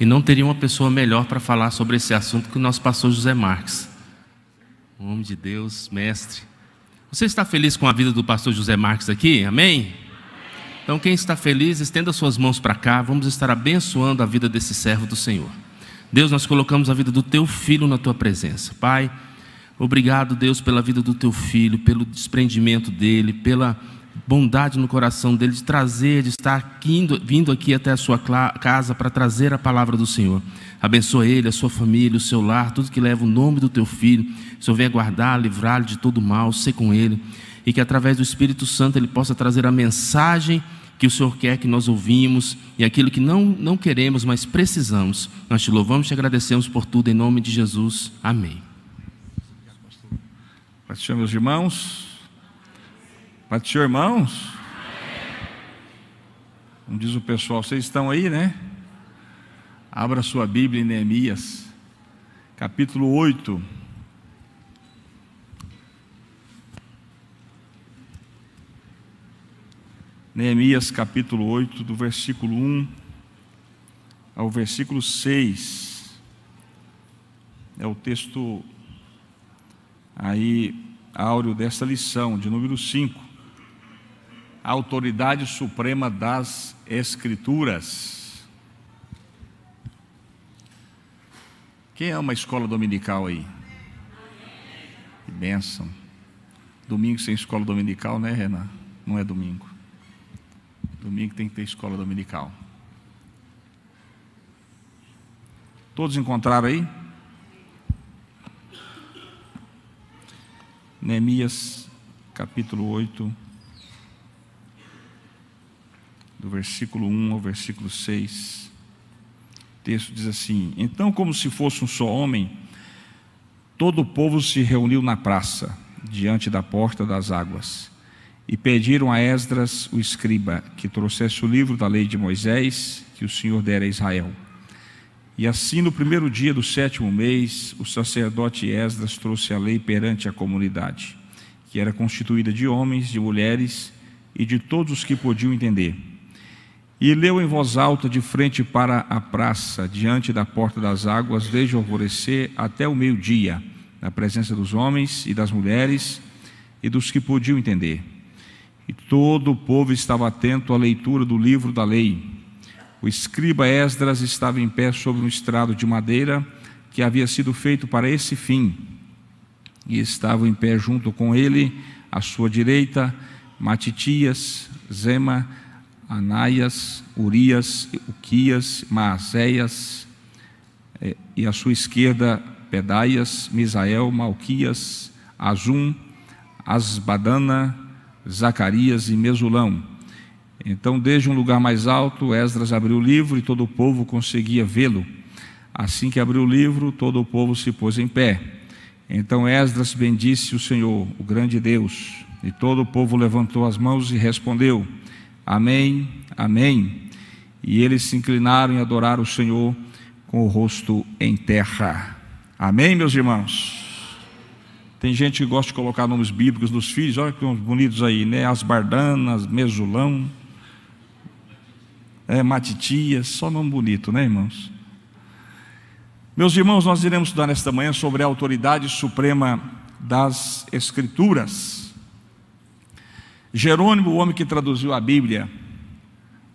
E não teria uma pessoa melhor para falar sobre esse assunto que o nosso pastor José Marques. Um homem de Deus, mestre. Você está feliz com a vida do pastor José Marques aqui? Amém? Então, quem está feliz, estenda suas mãos para cá. Vamos estar abençoando a vida desse servo do Senhor. Deus, nós colocamos a vida do teu filho na tua presença. Pai, obrigado, Deus, pela vida do teu filho, pelo desprendimento dele, pela bondade no coração dele de trazer, de estar aqui, vindo aqui até a sua casa para trazer a palavra do Senhor. Abençoa ele, a sua família, o seu lar, tudo que leva o nome do teu filho. O Senhor venha guardar, livrar-lhe de todo mal, ser com ele. E que através do Espírito Santo ele possa trazer a mensagem que o Senhor quer que nós ouvimos e aquilo que não, não queremos, mas precisamos. Nós te louvamos e te agradecemos por tudo, em nome de Jesus. Amém. Paz, meus irmãos. Para os irmãos. Como diz o pessoal, vocês estão aí, né? Abra sua Bíblia em Neemias, capítulo 8. Neemias capítulo 8, do versículo 1 ao versículo 6. É o texto aí áureo dessa lição, de número 5 a autoridade suprema das Escrituras. Quem é uma escola dominical aí? Que bênção. Domingo sem escola dominical, né, Renan? Não é domingo. Domingo tem que ter escola dominical. Todos encontraram aí? Neemias capítulo 8 do versículo 1 ao versículo 6. O texto diz assim: Então, como se fosse um só homem, todo o povo se reuniu na praça, diante da porta das águas, e pediram a Esdras, o escriba, que trouxesse o livro da lei de Moisés, que o Senhor dera a Israel. E assim, no primeiro dia do sétimo mês, o sacerdote Esdras trouxe a lei perante a comunidade, que era constituída de homens, de mulheres e de todos os que podiam entender. E leu em voz alta de frente para a praça, diante da porta das águas, desde o alvorecer até o meio-dia, na presença dos homens e das mulheres e dos que podiam entender. E todo o povo estava atento à leitura do livro da lei. O escriba Esdras estava em pé sobre um estrado de madeira que havia sido feito para esse fim. E estavam em pé junto com ele, à sua direita, Matitias, Zema Anaias, Urias, Uquias, Maaséias eh, e à sua esquerda, Pedaias, Misael, Malquias, Azum, Asbadana, Zacarias e Mesulão. Então, desde um lugar mais alto, Esdras abriu o livro e todo o povo conseguia vê-lo. Assim que abriu o livro, todo o povo se pôs em pé. Então Esdras bendisse o Senhor, o grande Deus, e todo o povo levantou as mãos e respondeu: Amém, amém. E eles se inclinaram e adoraram o Senhor com o rosto em terra. Amém, meus irmãos? Tem gente que gosta de colocar nomes bíblicos dos filhos, olha que bonitos aí, né? Asbardanas, Mesulão, é, Matitias, só nome bonito, né, irmãos? Meus irmãos, nós iremos estudar nesta manhã sobre a autoridade suprema das Escrituras. Jerônimo, o homem que traduziu a Bíblia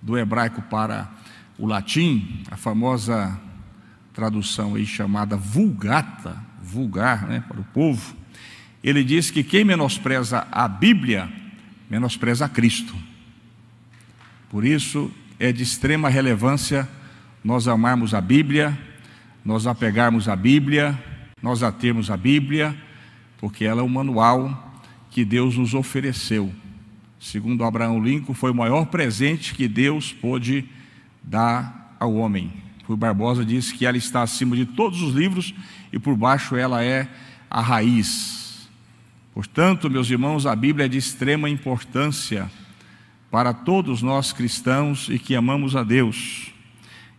do hebraico para o latim, a famosa tradução aí chamada Vulgata, vulgar né, para o povo, ele diz que quem menospreza a Bíblia, menospreza a Cristo. Por isso, é de extrema relevância nós amarmos a Bíblia, nós apegarmos a Bíblia, nós termos a Bíblia, porque ela é o manual que Deus nos ofereceu segundo Abraão Lincoln, foi o maior presente que Deus pôde dar ao homem. Rui Barbosa disse que ela está acima de todos os livros e por baixo ela é a raiz. Portanto, meus irmãos, a Bíblia é de extrema importância para todos nós cristãos e que amamos a Deus.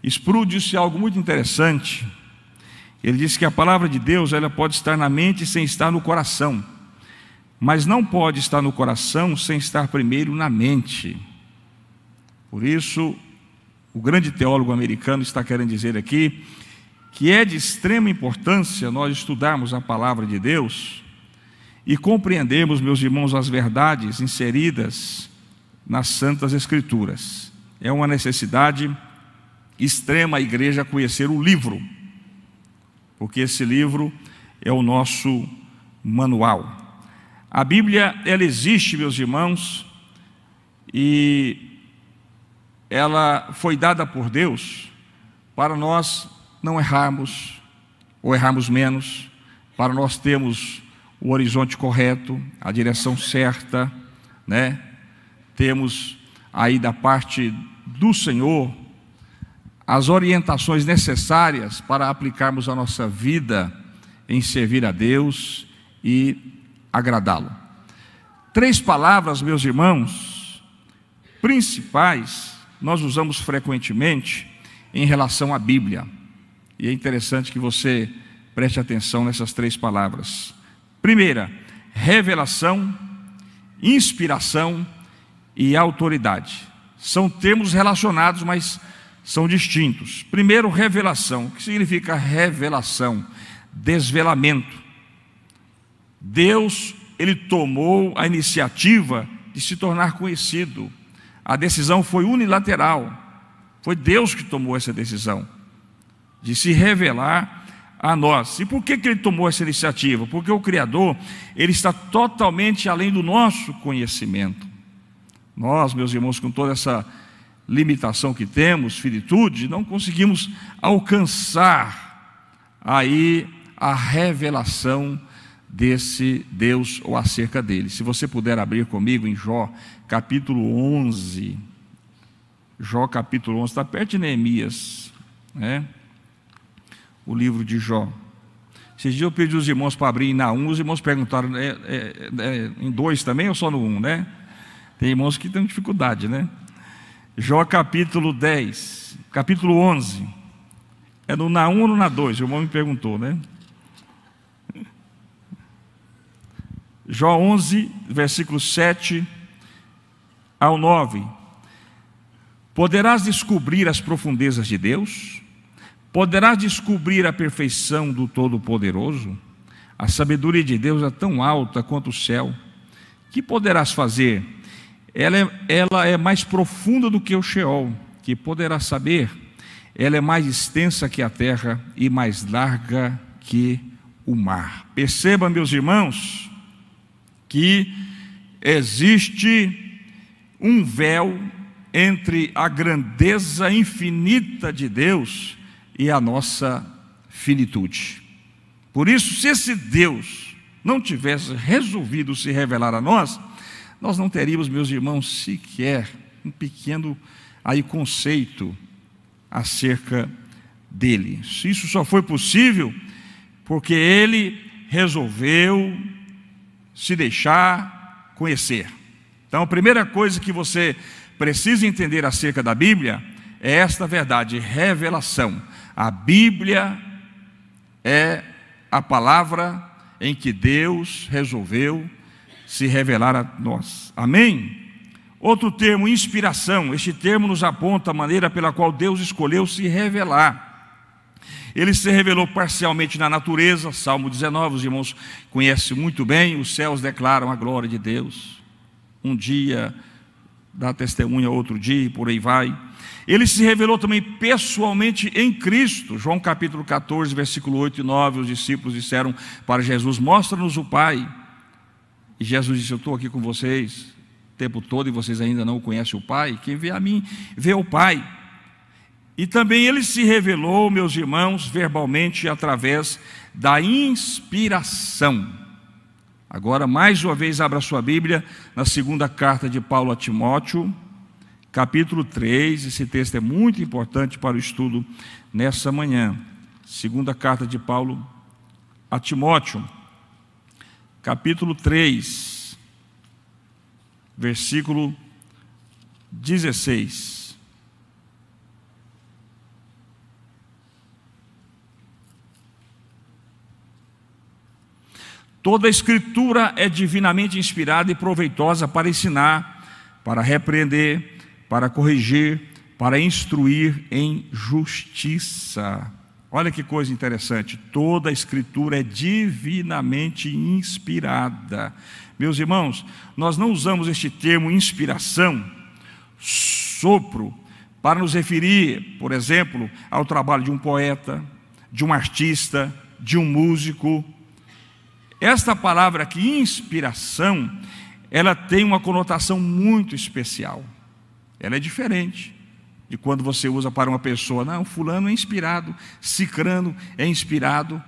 Sproul disse algo muito interessante. Ele disse que a palavra de Deus ela pode estar na mente sem estar no coração mas não pode estar no coração sem estar primeiro na mente. Por isso, o grande teólogo americano está querendo dizer aqui que é de extrema importância nós estudarmos a palavra de Deus e compreendermos, meus irmãos, as verdades inseridas nas Santas Escrituras. É uma necessidade extrema a igreja conhecer o livro, porque esse livro é o nosso manual. A Bíblia, ela existe, meus irmãos, e ela foi dada por Deus para nós não errarmos, ou errarmos menos, para nós termos o horizonte correto, a direção certa, né? Temos aí da parte do Senhor as orientações necessárias para aplicarmos a nossa vida em servir a Deus e agradá-lo. Três palavras, meus irmãos, principais, nós usamos frequentemente em relação à Bíblia. E é interessante que você preste atenção nessas três palavras. Primeira, revelação, inspiração e autoridade. São termos relacionados, mas são distintos. Primeiro, revelação. O que significa revelação? Desvelamento Deus, ele tomou a iniciativa de se tornar conhecido. A decisão foi unilateral. Foi Deus que tomou essa decisão de se revelar a nós. E por que, que ele tomou essa iniciativa? Porque o Criador, ele está totalmente além do nosso conhecimento. Nós, meus irmãos, com toda essa limitação que temos, finitude, não conseguimos alcançar aí a revelação desse Deus ou acerca dele. Se você puder abrir comigo em Jó, capítulo 11. Jó, capítulo 11, está perto de Neemias, né? O livro de Jó. Esses dias eu pedi os irmãos para abrir na 1, os irmãos perguntaram, é, é, é, é, em dois também ou só no 1, né? Tem irmãos que têm dificuldade, né? Jó capítulo 10, capítulo 11. É no na 1 ou no na 2? O irmão me perguntou, né? Jó 11, versículo 7 ao 9. Poderás descobrir as profundezas de Deus? Poderás descobrir a perfeição do Todo-Poderoso? A sabedoria de Deus é tão alta quanto o céu. Que poderás fazer? Ela é, ela é mais profunda do que o Sheol. Que poderás saber? Ela é mais extensa que a terra e mais larga que o mar. Perceba, meus irmãos, que existe um véu entre a grandeza infinita de Deus e a nossa finitude. Por isso, se esse Deus não tivesse resolvido se revelar a nós, nós não teríamos, meus irmãos, sequer um pequeno aí conceito acerca dele. Isso só foi possível porque ele resolveu se deixar conhecer. Então, a primeira coisa que você precisa entender acerca da Bíblia é esta verdade, revelação. A Bíblia é a palavra em que Deus resolveu se revelar a nós. Amém? Outro termo, inspiração. Este termo nos aponta a maneira pela qual Deus escolheu se revelar. Ele se revelou parcialmente na natureza, Salmo 19, os irmãos conhecem muito bem, os céus declaram a glória de Deus. Um dia dá testemunha outro dia e por aí vai. Ele se revelou também pessoalmente em Cristo. João capítulo 14, versículo 8 e 9, os discípulos disseram para Jesus: "Mostra-nos o Pai". E Jesus disse: "Eu estou aqui com vocês o tempo todo e vocês ainda não conhecem o Pai. Quem vê a mim, vê o Pai". E também ele se revelou, meus irmãos, verbalmente através da inspiração. Agora, mais uma vez, abra sua Bíblia na segunda carta de Paulo a Timóteo, capítulo 3. Esse texto é muito importante para o estudo nessa manhã. Segunda carta de Paulo a Timóteo, capítulo 3, versículo 16. Toda a escritura é divinamente inspirada e proveitosa para ensinar, para repreender, para corrigir, para instruir em justiça. Olha que coisa interessante, toda a escritura é divinamente inspirada. Meus irmãos, nós não usamos este termo inspiração, sopro, para nos referir, por exemplo, ao trabalho de um poeta, de um artista, de um músico, esta palavra aqui, inspiração, ela tem uma conotação muito especial. Ela é diferente de quando você usa para uma pessoa, não, fulano é inspirado, cicrano é inspirado.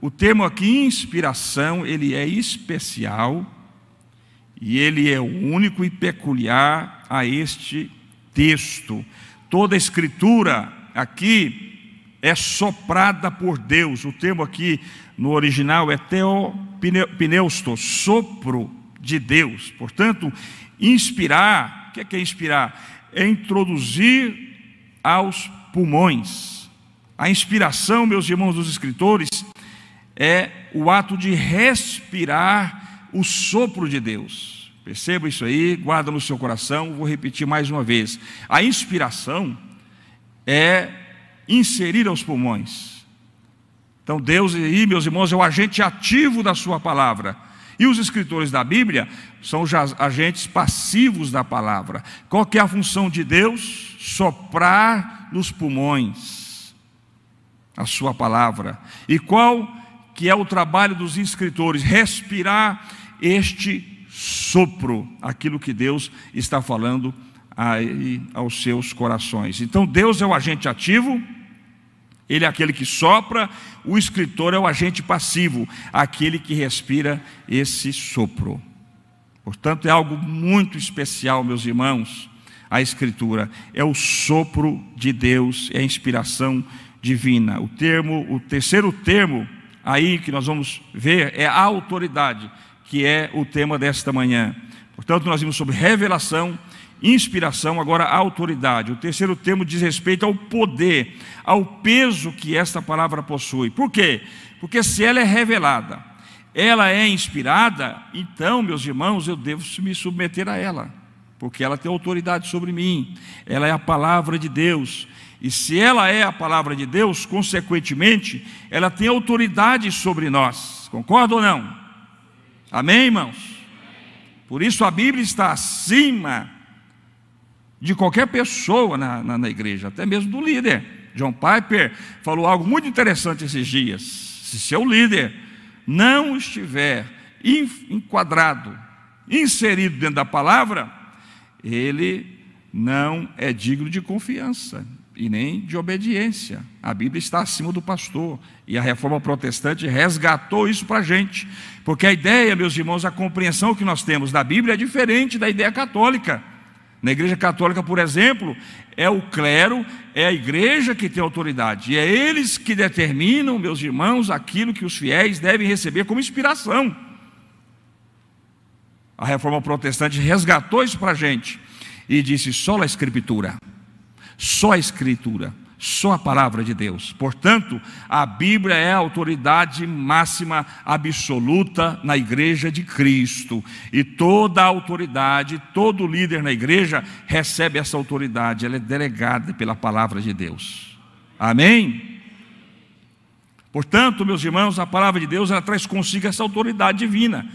O termo aqui, inspiração, ele é especial e ele é único e peculiar a este texto. Toda a escritura aqui é soprada por Deus. O termo aqui no original é teopneustos, sopro de Deus. Portanto, inspirar, o que é, que é inspirar? É introduzir aos pulmões. A inspiração, meus irmãos dos escritores, é o ato de respirar o sopro de Deus. Perceba isso aí, guarda no seu coração, vou repetir mais uma vez. A inspiração é inserir aos pulmões então, Deus e meus irmãos, é o agente ativo da Sua palavra. E os escritores da Bíblia são agentes passivos da palavra. Qual que é a função de Deus? Soprar nos pulmões a sua palavra. E qual que é o trabalho dos escritores? Respirar este sopro, aquilo que Deus está falando aí aos seus corações. Então Deus é o agente ativo, ele é aquele que sopra, o escritor é o agente passivo, aquele que respira esse sopro. Portanto, é algo muito especial, meus irmãos, a Escritura. É o sopro de Deus, é a inspiração divina. O termo, o terceiro termo aí que nós vamos ver é a autoridade, que é o tema desta manhã. Portanto, nós vimos sobre revelação Inspiração, agora autoridade. O terceiro termo diz respeito ao poder, ao peso que esta palavra possui. Por quê? Porque se ela é revelada, ela é inspirada, então, meus irmãos, eu devo me submeter a ela, porque ela tem autoridade sobre mim, ela é a palavra de Deus. E se ela é a palavra de Deus, consequentemente, ela tem autoridade sobre nós. Concorda ou não? Amém, irmãos? Por isso a Bíblia está acima de qualquer pessoa na, na, na igreja, até mesmo do líder. John Piper falou algo muito interessante esses dias. Se seu líder não estiver enquadrado, inserido dentro da palavra, ele não é digno de confiança e nem de obediência. A Bíblia está acima do pastor e a reforma protestante resgatou isso para a gente, porque a ideia, meus irmãos, a compreensão que nós temos da Bíblia é diferente da ideia católica. Na Igreja Católica, por exemplo, é o clero, é a igreja que tem autoridade. E é eles que determinam, meus irmãos, aquilo que os fiéis devem receber como inspiração. A reforma protestante resgatou isso para a gente e disse: só a Escritura, só a Escritura só a palavra de Deus. Portanto, a Bíblia é a autoridade máxima absoluta na igreja de Cristo. E toda autoridade, todo líder na igreja recebe essa autoridade, ela é delegada pela palavra de Deus. Amém? Portanto, meus irmãos, a palavra de Deus ela traz consigo essa autoridade divina.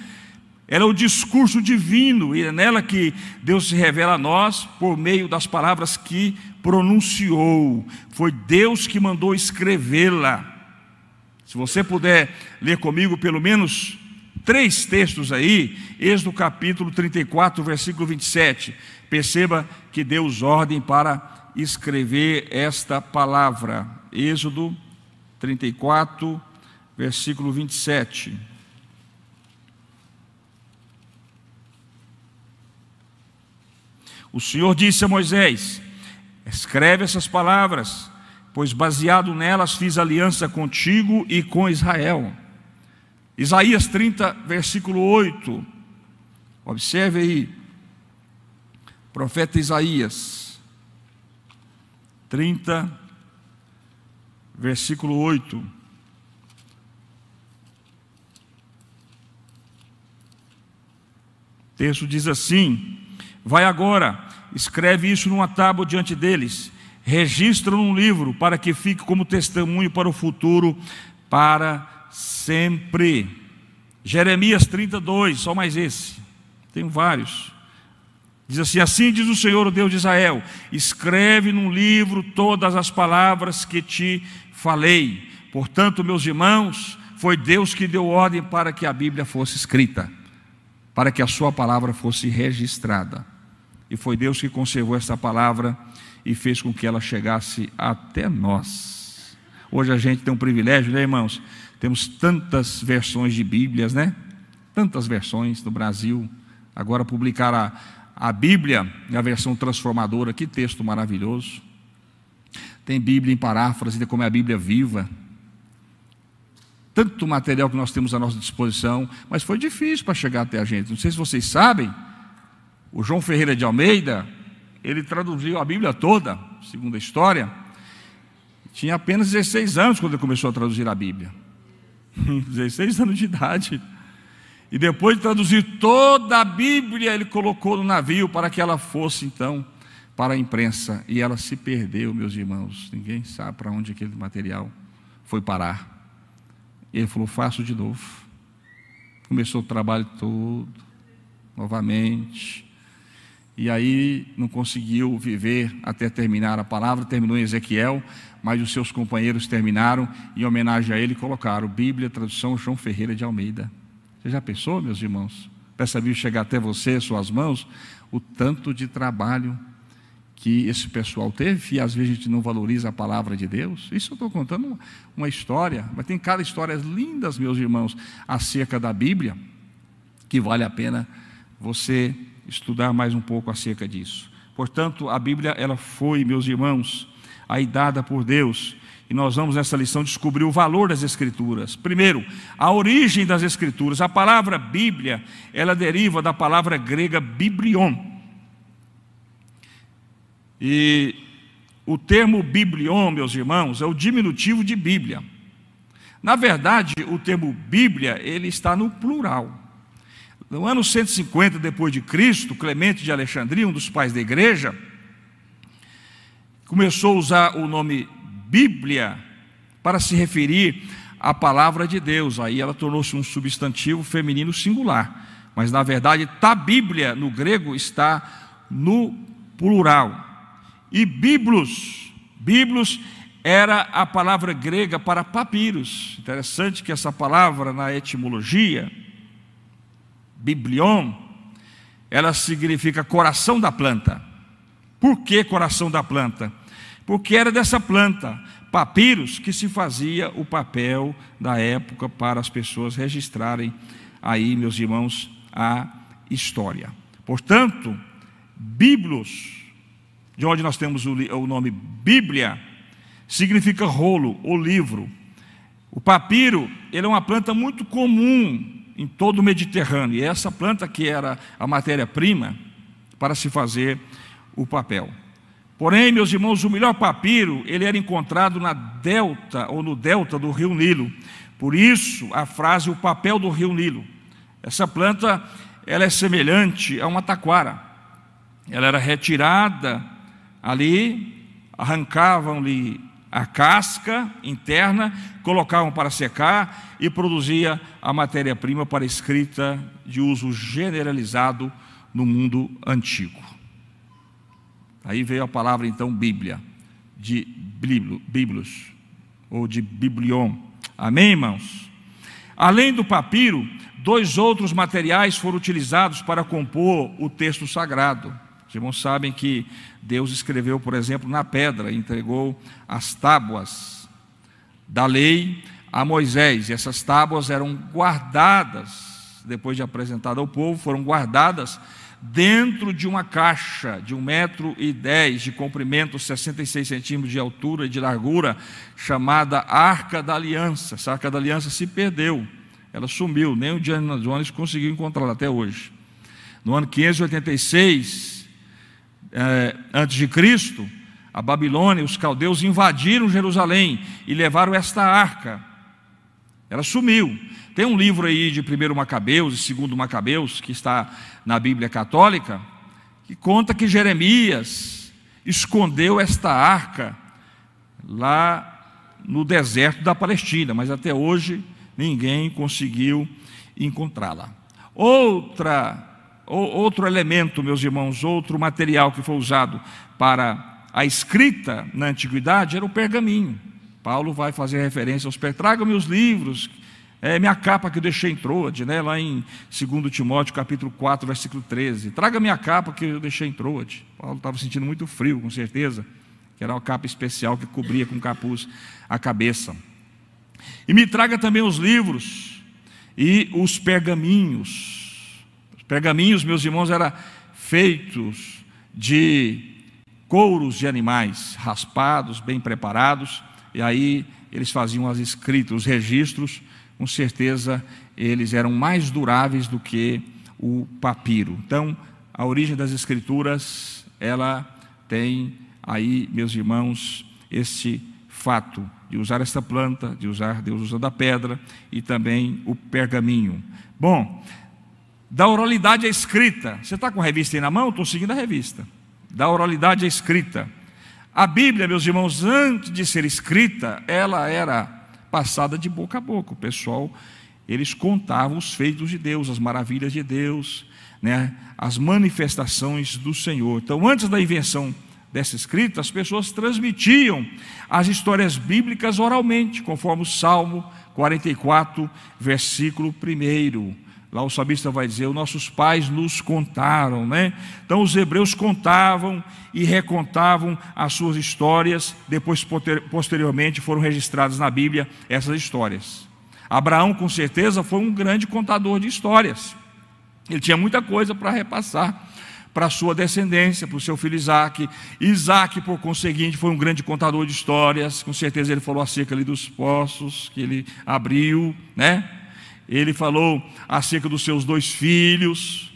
Ela é o discurso divino, e é nela que Deus se revela a nós por meio das palavras que pronunciou. Foi Deus que mandou escrevê-la. Se você puder ler comigo pelo menos três textos aí, Êxodo capítulo 34, versículo 27. Perceba que Deus ordem para escrever esta palavra. Êxodo 34, versículo 27. O Senhor disse a Moisés: Escreve essas palavras, pois baseado nelas fiz aliança contigo e com Israel. Isaías 30, versículo 8. Observe aí. Profeta Isaías 30, versículo 8. O texto diz assim: Vai agora, escreve isso numa tábua diante deles, registra num livro para que fique como testemunho para o futuro, para sempre. Jeremias 32, só mais esse, tem vários. Diz assim: Assim diz o Senhor, o Deus de Israel: escreve num livro todas as palavras que te falei. Portanto, meus irmãos, foi Deus que deu ordem para que a Bíblia fosse escrita, para que a sua palavra fosse registrada. E foi Deus que conservou essa palavra e fez com que ela chegasse até nós. Hoje a gente tem um privilégio, né, irmãos? Temos tantas versões de Bíblias, né? Tantas versões no Brasil. Agora publicar a, a Bíblia, a versão transformadora, que texto maravilhoso. Tem Bíblia em paráfrase, como é a Bíblia viva. Tanto material que nós temos à nossa disposição, mas foi difícil para chegar até a gente. Não sei se vocês sabem, o João Ferreira de Almeida, ele traduziu a Bíblia toda, segundo a história. Tinha apenas 16 anos quando ele começou a traduzir a Bíblia. 16 anos de idade. E depois de traduzir toda a Bíblia, ele colocou no navio para que ela fosse então para a imprensa. E ela se perdeu, meus irmãos. Ninguém sabe para onde aquele material foi parar. E ele falou: faço de novo. Começou o trabalho todo, novamente e aí não conseguiu viver até terminar a palavra, terminou em Ezequiel, mas os seus companheiros terminaram, em homenagem a ele, colocaram Bíblia, tradução João Ferreira de Almeida. Você já pensou, meus irmãos? Para essa Bíblia chegar até você, suas mãos, o tanto de trabalho que esse pessoal teve, e às vezes a gente não valoriza a palavra de Deus. Isso eu estou contando uma, história, mas tem cada histórias lindas, meus irmãos, acerca da Bíblia, que vale a pena você estudar mais um pouco acerca disso. Portanto, a Bíblia ela foi, meus irmãos, aí dada por Deus, e nós vamos nessa lição descobrir o valor das escrituras. Primeiro, a origem das escrituras. A palavra Bíblia, ela deriva da palavra grega biblion. E o termo biblion, meus irmãos, é o diminutivo de Bíblia. Na verdade, o termo Bíblia, ele está no plural. No ano 150 depois de Cristo, Clemente de Alexandria, um dos pais da igreja, começou a usar o nome Bíblia para se referir à palavra de Deus. Aí ela tornou-se um substantivo feminino singular. Mas na verdade, tá Bíblia no grego está no plural. E biblos, biblos era a palavra grega para papiros. Interessante que essa palavra na etimologia biblion, ela significa coração da planta. Por que coração da planta? Porque era dessa planta, papiros, que se fazia o papel da época para as pessoas registrarem aí, meus irmãos, a história. Portanto, Biblos, de onde nós temos o, o nome Bíblia, significa rolo ou livro. O papiro, ele é uma planta muito comum em todo o Mediterrâneo. E essa planta que era a matéria-prima para se fazer o papel. Porém, meus irmãos, o melhor papiro, ele era encontrado na delta ou no delta do Rio Nilo. Por isso, a frase o papel do Rio Nilo. Essa planta, ela é semelhante a uma taquara. Ela era retirada ali, arrancavam-lhe a casca interna, colocavam para secar e produzia a matéria-prima para escrita de uso generalizado no mundo antigo. Aí veio a palavra então Bíblia, de biblos, ou de biblion. Amém, irmãos? Além do papiro, dois outros materiais foram utilizados para compor o texto sagrado irmãos sabem que Deus escreveu, por exemplo, na pedra, entregou as tábuas da lei a Moisés, e essas tábuas eram guardadas, depois de apresentada ao povo, foram guardadas dentro de uma caixa de 110 metro e de comprimento, 66 centímetros de altura e de largura, chamada Arca da Aliança. Essa Arca da Aliança se perdeu, ela sumiu, nem o Diana Jones conseguiu encontrá-la até hoje. No ano 586, é, antes de Cristo, a Babilônia, os caldeus invadiram Jerusalém e levaram esta arca. Ela sumiu. Tem um livro aí de primeiro Macabeus e segundo Macabeus, que está na Bíblia Católica, que conta que Jeremias escondeu esta arca lá no deserto da Palestina, mas até hoje ninguém conseguiu encontrá-la. Outra outro elemento, meus irmãos, outro material que foi usado para a escrita na antiguidade era o pergaminho. Paulo vai fazer referência aos pergaminhos. Traga-me os livros, é minha capa que eu deixei em Troade, né, lá em 2 Timóteo, capítulo 4, versículo 13. Traga minha capa que eu deixei em Troade. Paulo estava sentindo muito frio, com certeza, que era uma capa especial que cobria com capuz a cabeça. E me traga também os livros e os pergaminhos pergaminhos, meus irmãos, eram feitos de couros de animais, raspados, bem preparados, e aí eles faziam as escritas, os registros, com certeza eles eram mais duráveis do que o papiro. Então, a origem das escrituras, ela tem aí, meus irmãos, este fato de usar esta planta, de usar Deus usa da pedra e também o pergaminho. Bom, da oralidade à escrita. Você está com a revista aí na mão? Estou seguindo a revista. Da oralidade à escrita. A Bíblia, meus irmãos, antes de ser escrita, ela era passada de boca a boca. O pessoal, eles contavam os feitos de Deus, as maravilhas de Deus, né? as manifestações do Senhor. Então, antes da invenção dessa escrita, as pessoas transmitiam as histórias bíblicas oralmente, conforme o Salmo 44, versículo 1. Lá o sabista vai dizer: Os nossos pais nos contaram, né? Então os hebreus contavam e recontavam as suas histórias, depois posteriormente foram registradas na Bíblia essas histórias. Abraão, com certeza, foi um grande contador de histórias. Ele tinha muita coisa para repassar para a sua descendência, para o seu filho Isaac. Isaac, por conseguinte, foi um grande contador de histórias. Com certeza ele falou acerca ali dos poços que ele abriu, né? ele falou acerca dos seus dois filhos.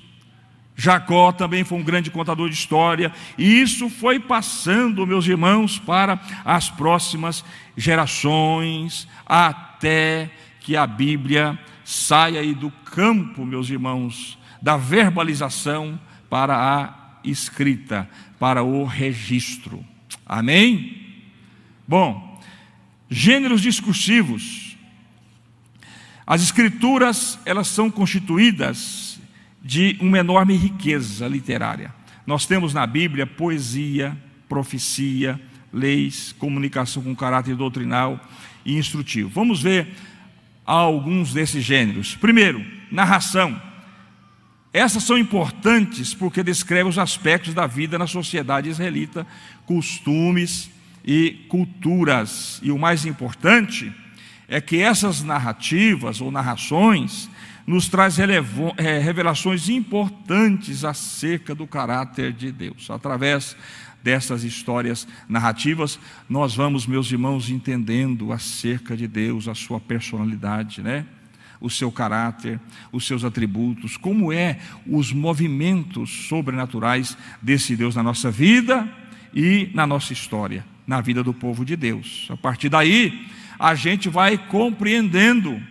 Jacó também foi um grande contador de história, e isso foi passando, meus irmãos, para as próximas gerações, até que a Bíblia saia aí do campo, meus irmãos, da verbalização para a escrita, para o registro. Amém? Bom, gêneros discursivos as escrituras, elas são constituídas de uma enorme riqueza literária. Nós temos na Bíblia poesia, profecia, leis, comunicação com caráter doutrinal e instrutivo. Vamos ver alguns desses gêneros. Primeiro, narração. Essas são importantes porque descrevem os aspectos da vida na sociedade israelita, costumes e culturas. E o mais importante, é que essas narrativas ou narrações nos traz é, revelações importantes acerca do caráter de Deus. Através dessas histórias narrativas, nós vamos, meus irmãos, entendendo acerca de Deus, a sua personalidade, né? o seu caráter, os seus atributos, como é os movimentos sobrenaturais desse Deus na nossa vida e na nossa história, na vida do povo de Deus. A partir daí, a gente vai compreendendo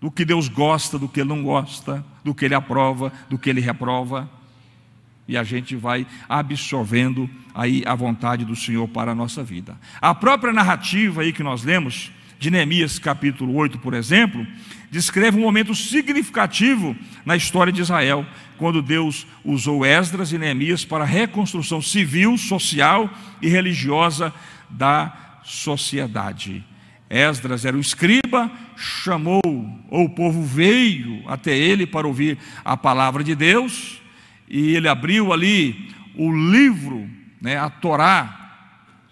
do que Deus gosta, do que Ele não gosta, do que Ele aprova, do que Ele reprova. E a gente vai absorvendo aí a vontade do Senhor para a nossa vida. A própria narrativa aí que nós lemos, de Neemias capítulo 8, por exemplo, descreve um momento significativo na história de Israel, quando Deus usou Esdras e Neemias para a reconstrução civil, social e religiosa da sociedade. Esdras era o escriba, chamou, ou o povo veio até ele para ouvir a palavra de Deus, e ele abriu ali o livro, né, a Torá,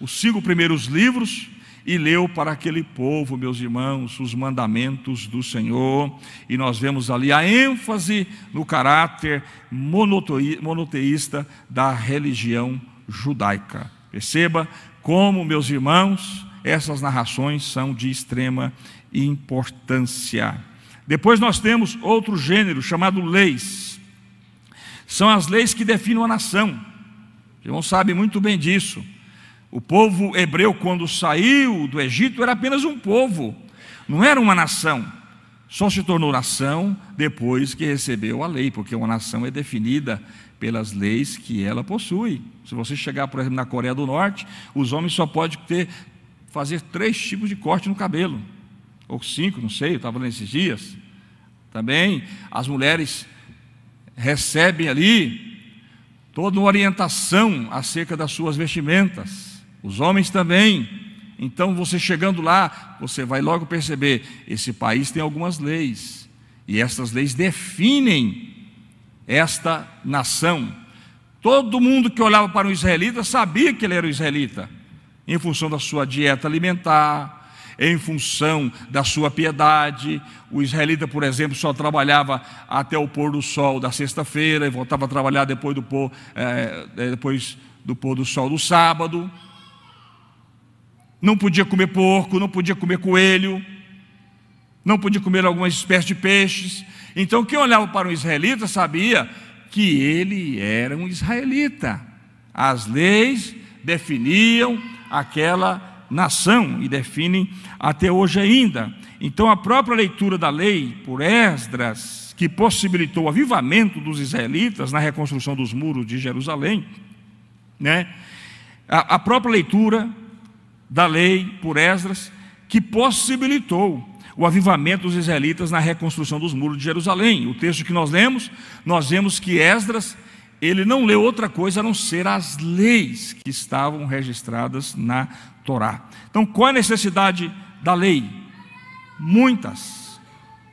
os cinco primeiros livros, e leu para aquele povo, meus irmãos, os mandamentos do Senhor, e nós vemos ali a ênfase no caráter monoteísta da religião judaica. Perceba como, meus irmãos, essas narrações são de extrema importância. Depois nós temos outro gênero chamado leis. São as leis que definem a nação. O irmão sabe muito bem disso. O povo hebreu, quando saiu do Egito, era apenas um povo, não era uma nação. Só se tornou nação depois que recebeu a lei, porque uma nação é definida pelas leis que ela possui. Se você chegar, por exemplo, na Coreia do Norte, os homens só podem ter fazer três tipos de corte no cabelo, ou cinco, não sei, eu estava nesses dias. Também as mulheres recebem ali toda uma orientação acerca das suas vestimentas, os homens também. Então você chegando lá, você vai logo perceber: esse país tem algumas leis, e essas leis definem esta nação. Todo mundo que olhava para um israelita sabia que ele era um israelita em função da sua dieta alimentar, em função da sua piedade. O israelita, por exemplo, só trabalhava até o pôr do sol da sexta-feira e voltava a trabalhar depois do pôr, é, depois do pôr do sol do sábado. Não podia comer porco, não podia comer coelho, não podia comer alguma espécie de peixes. Então, quem olhava para um israelita sabia que ele era um israelita. As leis definiam aquela nação e definem até hoje ainda. Então, a própria leitura da lei por Esdras, que possibilitou o avivamento dos israelitas na reconstrução dos muros de Jerusalém, né? a, a própria leitura da lei por Esdras, que possibilitou o avivamento dos israelitas na reconstrução dos muros de Jerusalém. O texto que nós lemos, nós vemos que Esdras ele não leu outra coisa a não ser as leis que estavam registradas na Torá. Então, qual é a necessidade da lei? Muitas.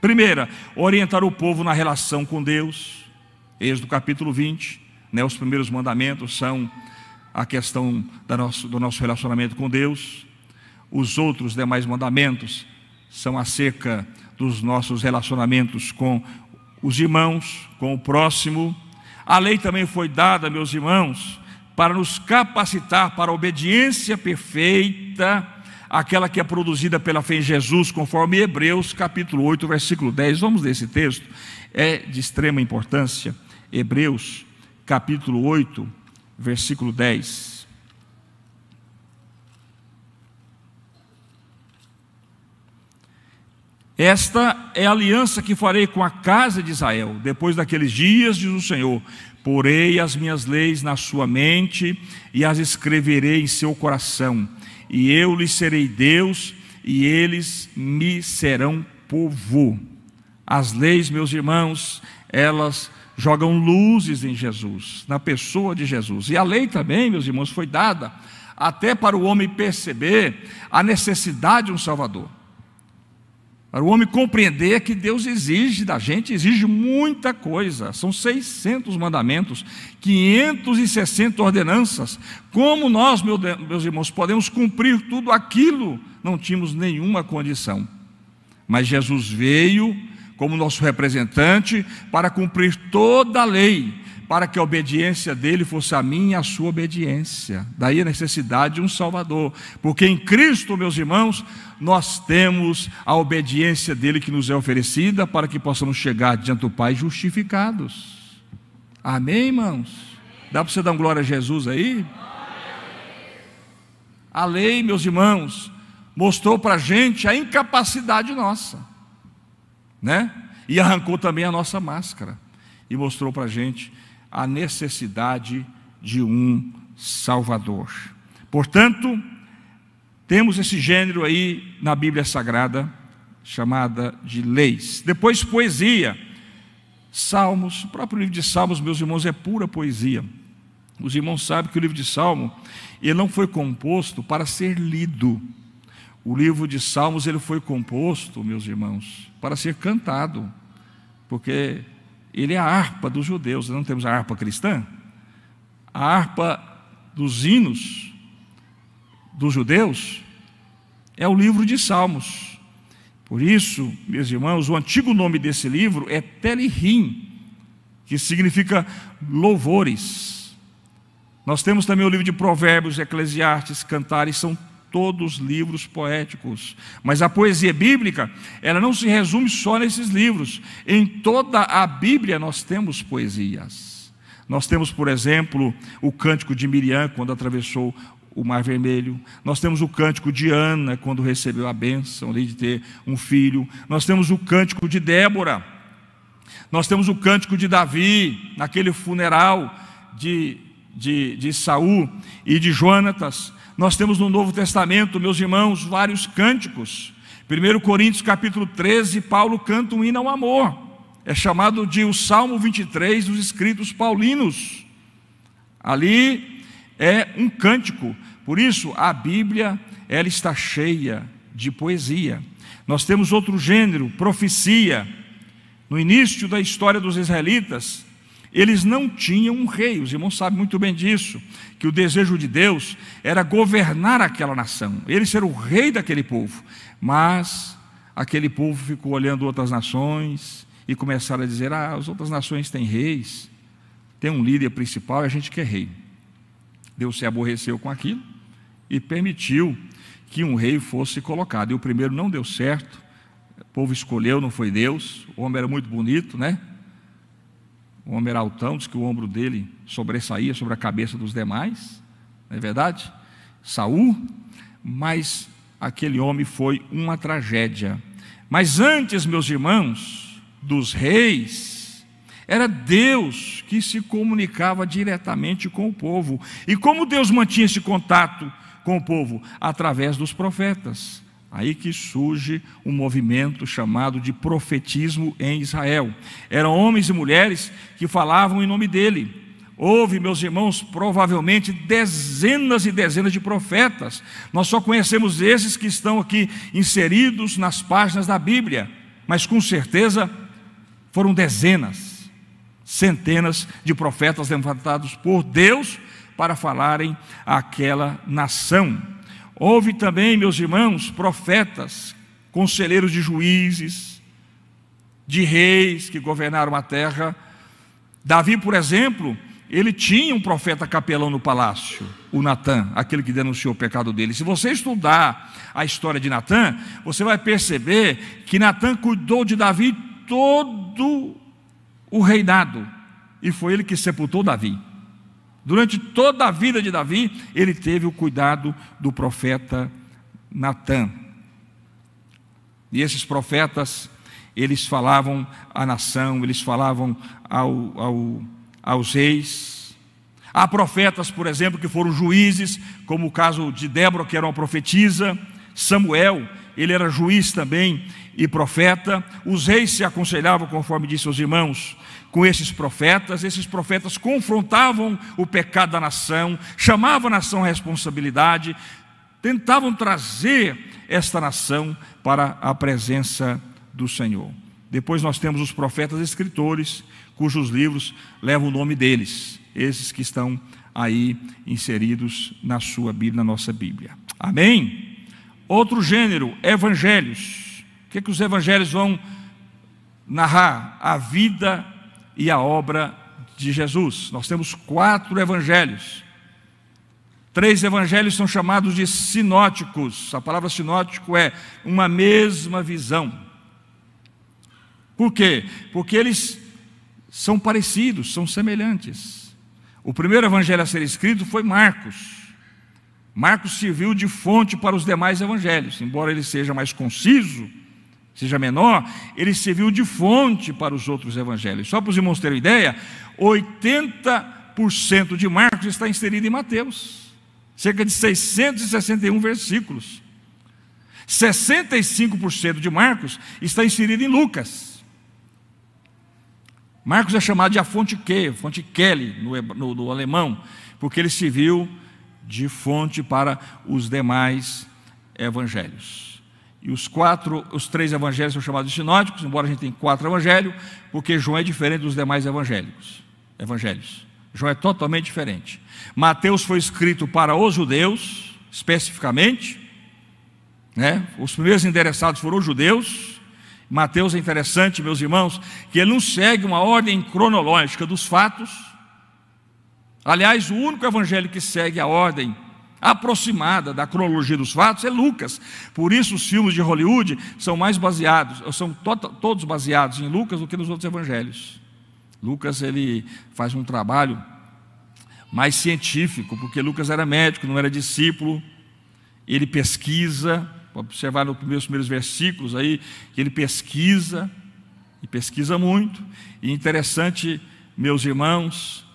Primeira, orientar o povo na relação com Deus. Eis do capítulo 20, né, os primeiros mandamentos são a questão nosso, do nosso relacionamento com Deus. Os outros demais mandamentos são acerca dos nossos relacionamentos com os irmãos, com o próximo a lei também foi dada, meus irmãos, para nos capacitar para a obediência perfeita, aquela que é produzida pela fé em Jesus, conforme Hebreus capítulo 8, versículo 10. Vamos ler esse texto, é de extrema importância. Hebreus capítulo 8, versículo 10. Esta é a aliança que farei com a casa de Israel, depois daqueles dias, diz o Senhor. Porei as minhas leis na sua mente e as escreverei em seu coração. E eu lhes serei Deus e eles me serão povo. As leis, meus irmãos, elas jogam luzes em Jesus, na pessoa de Jesus. E a lei também, meus irmãos, foi dada até para o homem perceber a necessidade de um Salvador. Para o homem compreender que Deus exige da gente, exige muita coisa. São 600 mandamentos, 560 ordenanças. Como nós, meus irmãos, podemos cumprir tudo aquilo? Não tínhamos nenhuma condição. Mas Jesus veio como nosso representante para cumprir toda a lei para que a obediência dele fosse a minha e a sua obediência. Daí a necessidade de um Salvador, porque em Cristo, meus irmãos, nós temos a obediência dele que nos é oferecida para que possamos chegar diante do Pai justificados. Amém, irmãos? Dá para você dar uma glória a Jesus aí? A lei, meus irmãos, mostrou para a gente a incapacidade nossa, né? E arrancou também a nossa máscara e mostrou para a gente a necessidade de um Salvador. Portanto, temos esse gênero aí na Bíblia Sagrada, chamada de leis. Depois, poesia. Salmos, o próprio livro de Salmos, meus irmãos, é pura poesia. Os irmãos sabem que o livro de Salmo, ele não foi composto para ser lido. O livro de Salmos, ele foi composto, meus irmãos, para ser cantado. Porque ele é a harpa dos judeus. Não temos a harpa cristã? A harpa dos hinos dos judeus é o livro de Salmos. Por isso, meus irmãos, o antigo nome desse livro é Telihim, que significa louvores. Nós temos também o livro de Provérbios, Eclesiastes, Cantares, são todos os livros poéticos. Mas a poesia bíblica, ela não se resume só nesses livros. Em toda a Bíblia nós temos poesias. Nós temos, por exemplo, o cântico de Miriam quando atravessou o Mar Vermelho. Nós temos o cântico de Ana quando recebeu a bênção de ter um filho. Nós temos o cântico de Débora. Nós temos o cântico de Davi naquele funeral de de, de Saul e de Jonatas. Nós temos no Novo Testamento, meus irmãos, vários cânticos. 1 Coríntios capítulo 13, Paulo canta um hino ao amor. É chamado de o Salmo 23 dos escritos paulinos. Ali é um cântico. Por isso, a Bíblia, ela está cheia de poesia. Nós temos outro gênero, profecia. No início da história dos israelitas, eles não tinham um rei, os irmãos sabem muito bem disso, que o desejo de Deus era governar aquela nação, ele ser o rei daquele povo. Mas aquele povo ficou olhando outras nações e começaram a dizer: ah, as outras nações têm reis, tem um líder principal e a gente quer rei. Deus se aborreceu com aquilo e permitiu que um rei fosse colocado. E o primeiro não deu certo, o povo escolheu, não foi Deus, o homem era muito bonito, né? O homem era altão, diz que o ombro dele sobressaía sobre a cabeça dos demais, não é verdade? Saul, mas aquele homem foi uma tragédia. Mas antes, meus irmãos, dos reis, era Deus que se comunicava diretamente com o povo. E como Deus mantinha esse contato com o povo? Através dos profetas. Aí que surge um movimento chamado de profetismo em Israel. Eram homens e mulheres que falavam em nome dele. Houve, meus irmãos, provavelmente dezenas e dezenas de profetas. Nós só conhecemos esses que estão aqui inseridos nas páginas da Bíblia, mas com certeza foram dezenas, centenas de profetas levantados por Deus para falarem àquela nação. Houve também, meus irmãos, profetas, conselheiros de juízes, de reis que governaram a terra. Davi, por exemplo, ele tinha um profeta capelão no palácio, o Natan, aquele que denunciou o pecado dele. Se você estudar a história de Natan, você vai perceber que Natan cuidou de Davi todo o reinado, e foi ele que sepultou Davi. Durante toda a vida de Davi, ele teve o cuidado do profeta Natã. E esses profetas, eles falavam à nação, eles falavam ao, ao, aos reis. Há profetas, por exemplo, que foram juízes, como o caso de Débora, que era uma profetisa, Samuel, ele era juiz também, e profeta. Os reis se aconselhavam conforme disse aos irmãos com esses profetas. Esses profetas confrontavam o pecado da nação, chamavam a nação à responsabilidade, tentavam trazer esta nação para a presença do Senhor. Depois nós temos os profetas escritores, cujos livros levam o nome deles, esses que estão aí inseridos na sua Bíblia, na nossa Bíblia. Amém? Outro gênero, evangelhos. O que, é que os evangelhos vão narrar? A vida e a obra de Jesus. Nós temos quatro evangelhos. Três evangelhos são chamados de sinóticos. A palavra sinótico é uma mesma visão. Por quê? Porque eles são parecidos, são semelhantes. O primeiro evangelho a ser escrito foi Marcos. Marcos serviu de fonte para os demais evangelhos, embora ele seja mais conciso, seja menor, ele serviu de fonte para os outros evangelhos. Só para os irmãos terem ideia, 80% de Marcos está inserido em Mateus, cerca de 661 versículos. 65% de Marcos está inserido em Lucas. Marcos é chamado de a fonte que, fonte Kelly no, no, no alemão, porque ele serviu de fonte para os demais evangelhos. E os quatro, os três evangelhos são chamados de sinóticos, embora a gente tenha quatro evangelhos, porque João é diferente dos demais evangélicos, evangelhos. João é totalmente diferente. Mateus foi escrito para os judeus, especificamente, né? Os primeiros interessados foram os judeus. Mateus é interessante, meus irmãos, que ele não segue uma ordem cronológica dos fatos. Aliás, o único evangelho que segue a ordem aproximada da cronologia dos fatos é Lucas. Por isso os filmes de Hollywood são mais baseados, são to todos baseados em Lucas do que nos outros evangelhos. Lucas ele faz um trabalho mais científico, porque Lucas era médico, não era discípulo. Ele pesquisa, observar nos primeiros versículos aí, que ele pesquisa e pesquisa muito. E interessante, meus irmãos,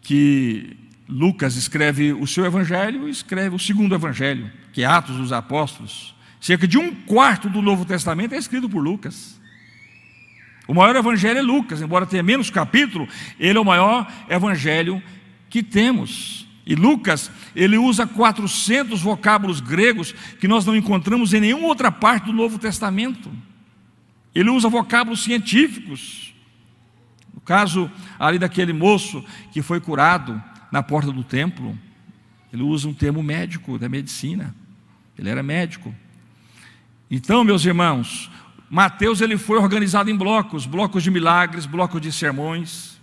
que Lucas escreve o seu evangelho, escreve o segundo evangelho, que é Atos dos Apóstolos. Cerca de um quarto do Novo Testamento é escrito por Lucas. O maior evangelho é Lucas, embora tenha menos capítulo, ele é o maior evangelho que temos. E Lucas, ele usa 400 vocábulos gregos que nós não encontramos em nenhuma outra parte do Novo Testamento. Ele usa vocábulos científicos. No caso ali daquele moço que foi curado, na porta do templo, ele usa um termo médico da medicina. Ele era médico. Então, meus irmãos, Mateus ele foi organizado em blocos, blocos de milagres, blocos de sermões,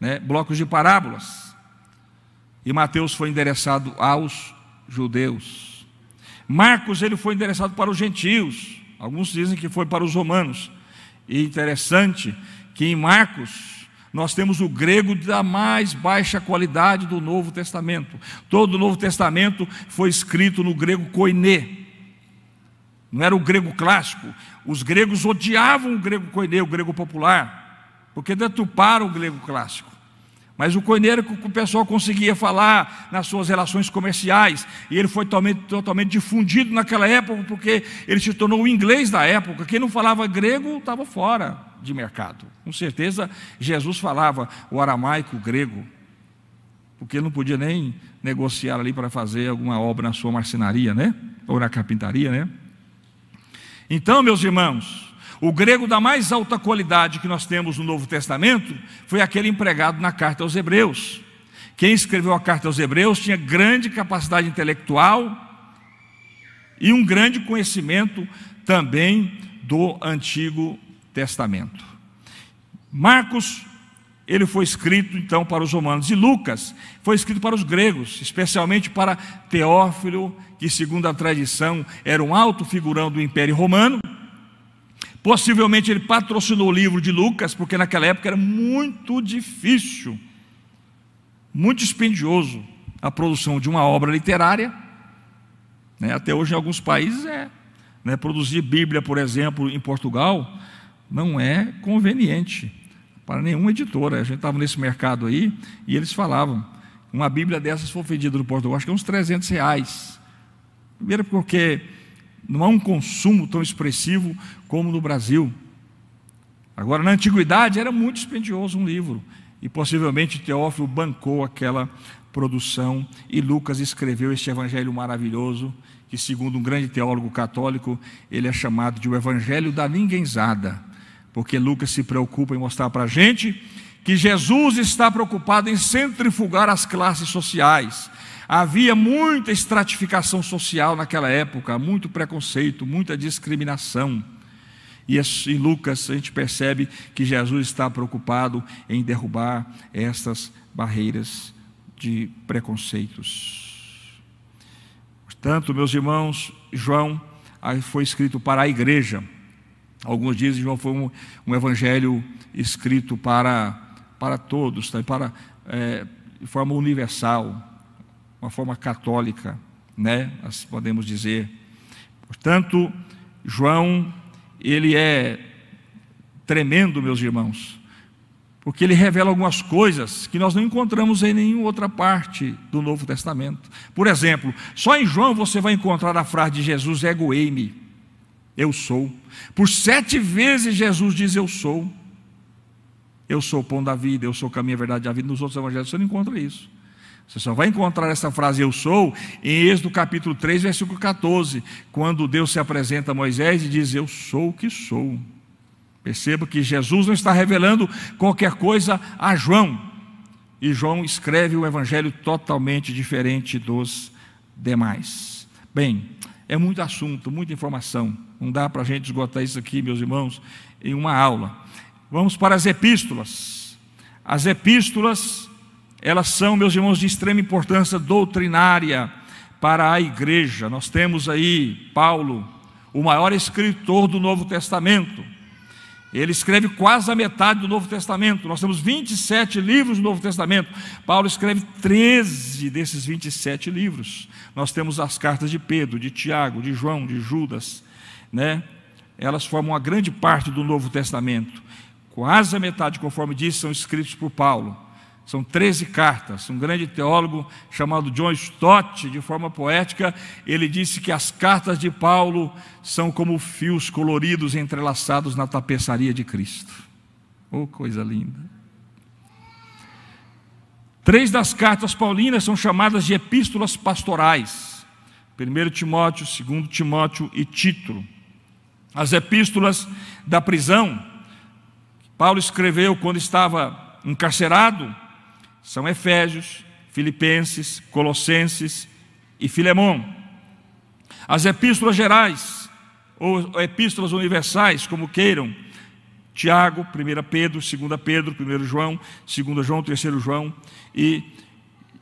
né, blocos de parábolas. E Mateus foi endereçado aos judeus. Marcos ele foi endereçado para os gentios. Alguns dizem que foi para os romanos. E interessante que em Marcos nós temos o grego da mais baixa qualidade do Novo Testamento. Todo o Novo Testamento foi escrito no grego koiné. Não era o grego clássico. Os gregos odiavam o grego koiné, o grego popular, porque deturparam o grego clássico. Mas o coineiro que o pessoal conseguia falar nas suas relações comerciais, e ele foi totalmente, totalmente difundido naquela época, porque ele se tornou o inglês da época. Quem não falava grego estava fora de mercado. Com certeza, Jesus falava o aramaico, o grego, porque ele não podia nem negociar ali para fazer alguma obra na sua marcenaria, né? Ou na carpintaria, né? Então, meus irmãos, o grego da mais alta qualidade que nós temos no Novo Testamento foi aquele empregado na carta aos Hebreus. Quem escreveu a carta aos Hebreus tinha grande capacidade intelectual e um grande conhecimento também do Antigo Testamento. Marcos, ele foi escrito então para os romanos, e Lucas foi escrito para os gregos, especialmente para Teófilo, que segundo a tradição era um alto figurão do Império Romano, Possivelmente ele patrocinou o livro de Lucas, porque naquela época era muito difícil, muito dispendioso a produção de uma obra literária. Né? Até hoje, em alguns países, é. Né? Produzir Bíblia, por exemplo, em Portugal, não é conveniente para nenhuma editora. A gente estava nesse mercado aí e eles falavam: uma Bíblia dessas foi vendida no Portugal, acho que é uns 300 reais. Primeiro, porque não há um consumo tão expressivo como no Brasil. Agora, na antiguidade era muito dispendioso um livro, e possivelmente Teófilo bancou aquela produção e Lucas escreveu este evangelho maravilhoso, que segundo um grande teólogo católico, ele é chamado de o evangelho da ninguenzada, porque Lucas se preocupa em mostrar para a gente que Jesus está preocupado em centrifugar as classes sociais, Havia muita estratificação social naquela época, muito preconceito, muita discriminação. E em Lucas a gente percebe que Jesus está preocupado em derrubar essas barreiras de preconceitos. Portanto, meus irmãos, João foi escrito para a igreja. Alguns dizem que João foi um, um, evangelho escrito para, para todos, tá? para, é, de forma universal uma forma católica, né? Nós podemos dizer. Portanto, João, ele é tremendo, meus irmãos, porque ele revela algumas coisas que nós não encontramos em nenhuma outra parte do Novo Testamento. Por exemplo, só em João você vai encontrar a frase de Jesus: Egoei-me, eu sou. Por sete vezes Jesus diz: Eu sou. Eu sou o pão da vida, eu sou o caminho, a verdade e a vida. Nos outros evangelhos você não encontra isso. Você só vai encontrar essa frase eu sou em Êxodo capítulo 3, versículo 14, quando Deus se apresenta a Moisés e diz: "Eu sou o que sou". Perceba que Jesus não está revelando qualquer coisa a João. E João escreve um evangelho totalmente diferente dos demais. Bem, é muito assunto, muita informação. Não dá para a gente esgotar isso aqui, meus irmãos, em uma aula. Vamos para as epístolas. As epístolas elas são, meus irmãos, de extrema importância doutrinária para a igreja. Nós temos aí Paulo, o maior escritor do Novo Testamento. Ele escreve quase a metade do Novo Testamento. Nós temos 27 livros do Novo Testamento. Paulo escreve 13 desses 27 livros. Nós temos as cartas de Pedro, de Tiago, de João, de Judas, né? Elas formam uma grande parte do Novo Testamento. Quase a metade, conforme diz, são escritos por Paulo. São 13 cartas. Um grande teólogo chamado John Stott, de forma poética, ele disse que as cartas de Paulo são como fios coloridos entrelaçados na tapeçaria de Cristo. Oh, coisa linda! Três das cartas paulinas são chamadas de epístolas pastorais: 1 Timóteo, 2 Timóteo e Tito. As epístolas da prisão, Paulo escreveu quando estava encarcerado, são Efésios, Filipenses, Colossenses e Filemão. As epístolas gerais, ou epístolas universais, como queiram, Tiago, 1 Pedro, 2 Pedro, 1 João, 2 João, 3 João e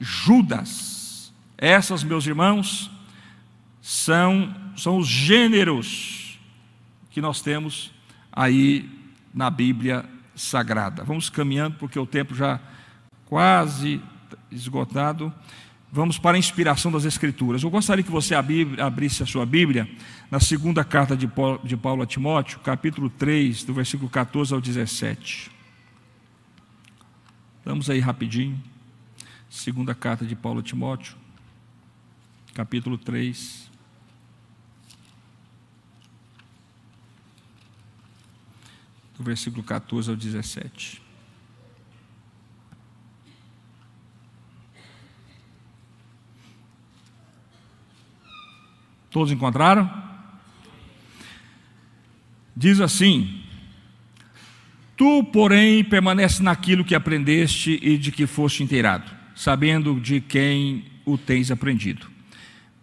Judas. Essas, meus irmãos, são, são os gêneros que nós temos aí na Bíblia Sagrada. Vamos caminhando, porque o tempo já quase esgotado, vamos para a inspiração das Escrituras. Eu gostaria que você abrisse a sua Bíblia na segunda carta de Paulo a Timóteo, capítulo 3, do versículo 14 ao 17. Vamos aí rapidinho. Segunda carta de Paulo a Timóteo, capítulo 3. Do versículo 14 ao 17. Todos encontraram? Diz assim: Tu, porém, permanece naquilo que aprendeste e de que foste inteirado, sabendo de quem o tens aprendido.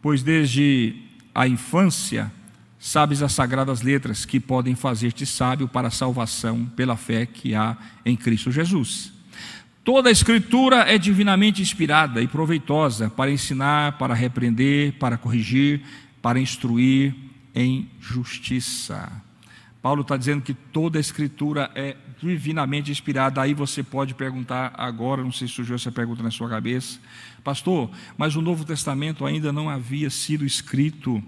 Pois desde a infância sabes as sagradas letras que podem fazer-te sábio para a salvação pela fé que há em Cristo Jesus. Toda a Escritura é divinamente inspirada e proveitosa para ensinar, para repreender, para corrigir, para instruir em justiça. Paulo está dizendo que toda a escritura é divinamente inspirada. Aí você pode perguntar agora, não sei se surgiu essa pergunta na sua cabeça, pastor, mas o Novo Testamento ainda não havia sido escrito.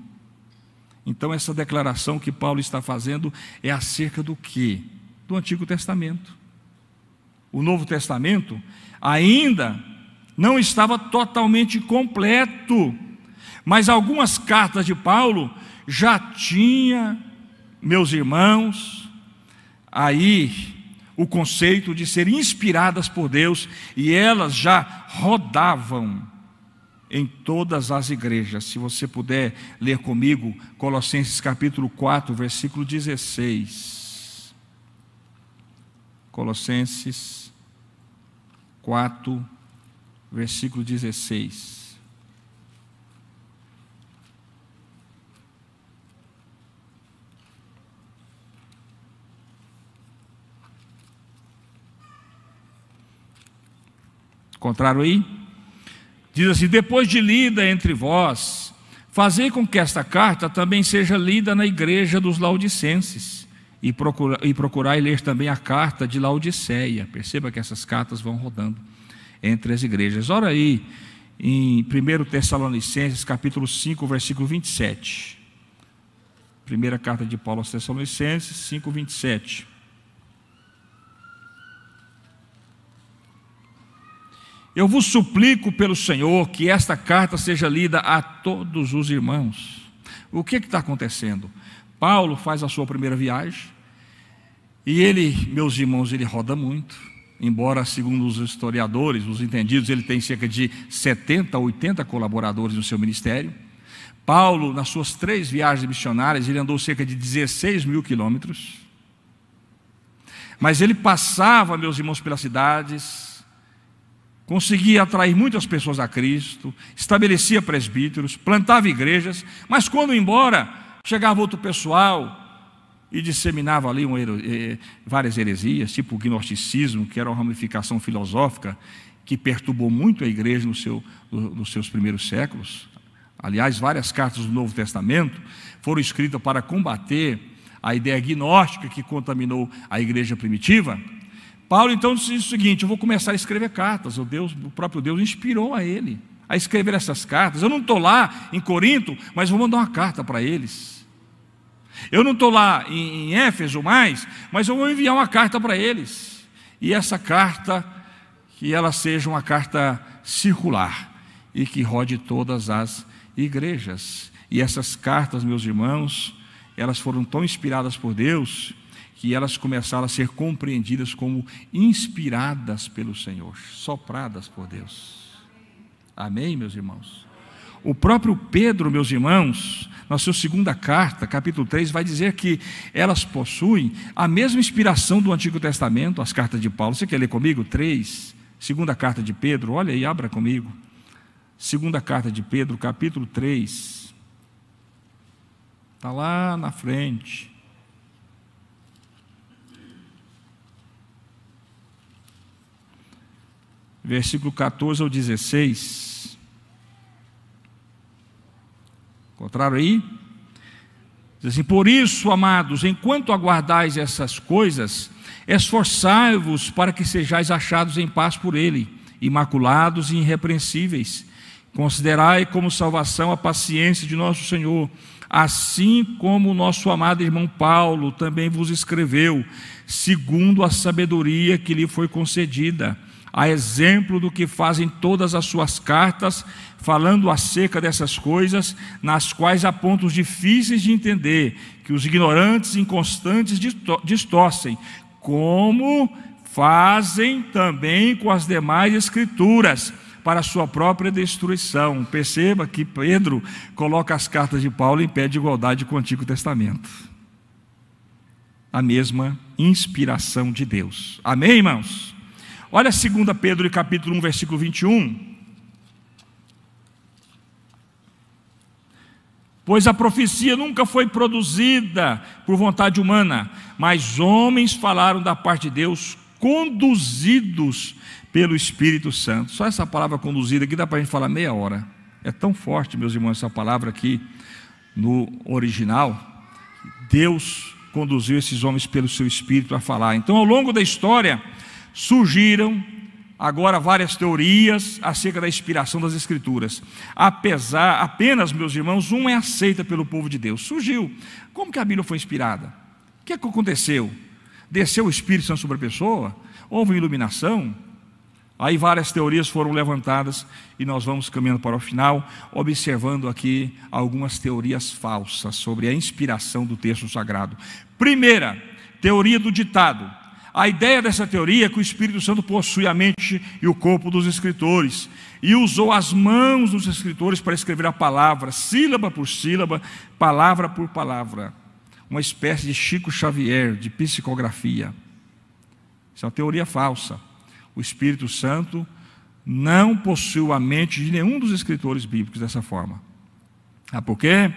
Então essa declaração que Paulo está fazendo é acerca do que? Do Antigo Testamento. O Novo Testamento ainda não estava totalmente completo mas algumas cartas de Paulo já tinha, meus irmãos, aí o conceito de serem inspiradas por Deus e elas já rodavam em todas as igrejas. Se você puder ler comigo Colossenses capítulo 4, versículo 16. Colossenses 4, versículo 16. Encontraram aí? Diz assim: depois de lida entre vós, fazei com que esta carta também seja lida na igreja dos laodicenses. E, procura, e procurai ler também a carta de Laodiceia. Perceba que essas cartas vão rodando entre as igrejas. Ora aí, em 1 Tessalonicenses, capítulo 5, versículo 27. Primeira carta de Paulo aos Tessalonicenses, 5, 27. Eu vos suplico pelo Senhor que esta carta seja lida a todos os irmãos. O que está acontecendo? Paulo faz a sua primeira viagem e ele, meus irmãos, ele roda muito. Embora, segundo os historiadores, os entendidos, ele tem cerca de 70, 80 colaboradores no seu ministério. Paulo, nas suas três viagens missionárias, ele andou cerca de 16 mil quilômetros. Mas ele passava, meus irmãos, pelas cidades, conseguia atrair muitas pessoas a Cristo, estabelecia presbíteros, plantava igrejas, mas quando embora, chegava outro pessoal e disseminava ali um, eh, várias heresias, tipo o gnosticismo, que era uma ramificação filosófica que perturbou muito a igreja no seu, nos seus primeiros séculos. Aliás, várias cartas do Novo Testamento foram escritas para combater a ideia gnóstica que contaminou a igreja primitiva. Paulo então diz o seguinte: eu vou começar a escrever cartas, o, Deus, o próprio Deus inspirou a ele a escrever essas cartas. Eu não estou lá em Corinto, mas vou mandar uma carta para eles. Eu não estou lá em, em Éfeso mais, mas eu vou enviar uma carta para eles. E essa carta, que ela seja uma carta circular e que rode todas as igrejas. E essas cartas, meus irmãos, elas foram tão inspiradas por Deus que elas começaram a ser compreendidas como inspiradas pelo Senhor, sopradas por Deus. Amém, meus irmãos? O próprio Pedro, meus irmãos, na sua segunda carta, capítulo 3, vai dizer que elas possuem a mesma inspiração do Antigo Testamento, as cartas de Paulo. Você quer ler comigo? 3, segunda carta de Pedro, olha aí, abra comigo. Segunda carta de Pedro, capítulo 3. Está lá na frente. versículo 14 ao 16. Encontraram aí? Diz assim: Por isso, amados, enquanto aguardais essas coisas, esforçai-vos para que sejais achados em paz por Ele, imaculados e irrepreensíveis. Considerai como salvação a paciência de nosso Senhor, assim como o nosso amado irmão Paulo também vos escreveu, segundo a sabedoria que lhe foi concedida a exemplo do que fazem todas as suas cartas, falando acerca dessas coisas, nas quais há pontos difíceis de entender, que os ignorantes inconstantes distorcem, como fazem também com as demais escrituras para sua própria destruição. Perceba que Pedro coloca as cartas de Paulo em pé de igualdade com o Antigo Testamento. A mesma inspiração de Deus. Amém, irmãos? Olha 2 Pedro capítulo 1, versículo 21. Pois a profecia nunca foi produzida por vontade humana, mas homens falaram da parte de Deus, conduzidos pelo Espírito Santo. Só essa palavra conduzida aqui dá para a gente falar meia hora. É tão forte, meus irmãos, essa palavra aqui no original. Deus conduziu esses homens pelo seu Espírito a falar. Então, ao longo da história, surgiram agora várias teorias acerca da inspiração das Escrituras. Apesar, apenas, meus irmãos, uma é aceita pelo povo de Deus. Surgiu. Como que a Bíblia foi inspirada? O que, é que aconteceu? Desceu o Espírito Santo sobre a pessoa? Houve iluminação? Aí várias teorias foram levantadas e nós vamos caminhando para o final, observando aqui algumas teorias falsas sobre a inspiração do texto sagrado. Primeira, teoria do ditado. A ideia dessa teoria é que o Espírito Santo possui a mente e o corpo dos escritores e usou as mãos dos escritores para escrever a palavra, sílaba por sílaba, palavra por palavra. Uma espécie de Chico Xavier, de psicografia. Isso é uma teoria falsa. O Espírito Santo não possui a mente de nenhum dos escritores bíblicos dessa forma. Ah, por quê?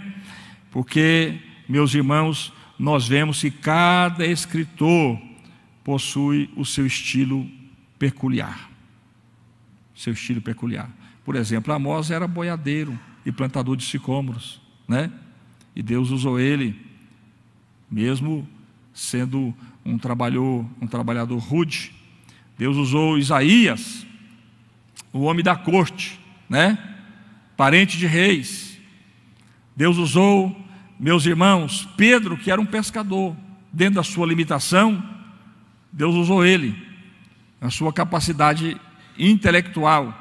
Porque, meus irmãos, nós vemos que cada escritor possui o seu estilo peculiar. Seu estilo peculiar. Por exemplo, Amós era boiadeiro e plantador de sicômoros, né? E Deus usou ele, mesmo sendo um trabalhador, um trabalhador rude. Deus usou Isaías, o homem da corte, né? Parente de reis. Deus usou meus irmãos, Pedro, que era um pescador, dentro da sua limitação, Deus usou ele, a sua capacidade intelectual.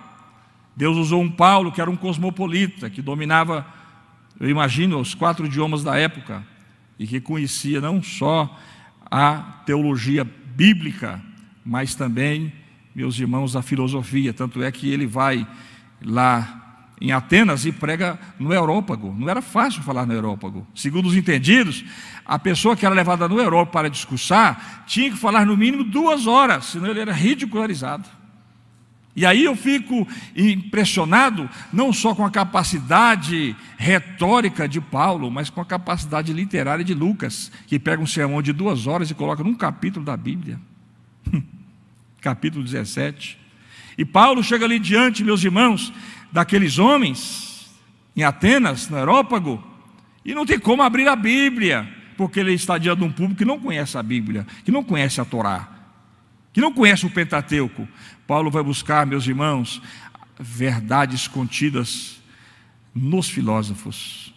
Deus usou um Paulo que era um cosmopolita, que dominava, eu imagino, os quatro idiomas da época e que conhecia não só a teologia bíblica, mas também, meus irmãos, a filosofia. Tanto é que ele vai lá em Atenas e prega no Aerópago. Não era fácil falar no Aerópago. Segundo os entendidos, a pessoa que era levada no Aerópago para discursar tinha que falar no mínimo duas horas, senão ele era ridicularizado. E aí eu fico impressionado não só com a capacidade retórica de Paulo, mas com a capacidade literária de Lucas, que pega um sermão de duas horas e coloca num capítulo da Bíblia. capítulo 17. E Paulo chega ali diante, meus irmãos, daqueles homens em Atenas, no Aerópago, e não tem como abrir a Bíblia, porque ele está diante de um público que não conhece a Bíblia, que não conhece a Torá, que não conhece o Pentateuco. Paulo vai buscar, meus irmãos, verdades contidas nos filósofos.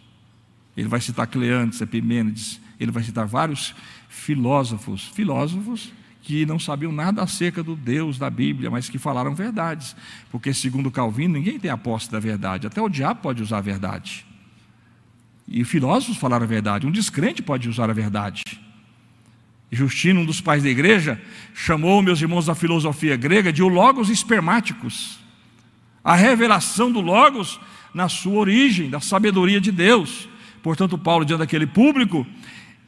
Ele vai citar Cleantes, Epimênides, ele vai citar vários filósofos, filósofos que não sabiam nada acerca do Deus da Bíblia, mas que falaram verdades. Porque, segundo Calvino, ninguém tem a posse da verdade, até o diabo pode usar a verdade. E filósofos falaram a verdade, um descrente pode usar a verdade. Justino, um dos pais da igreja, chamou meus irmãos da filosofia grega de o logos espermáticos. A revelação do logos na sua origem, da sabedoria de Deus. Portanto, Paulo, diante daquele público,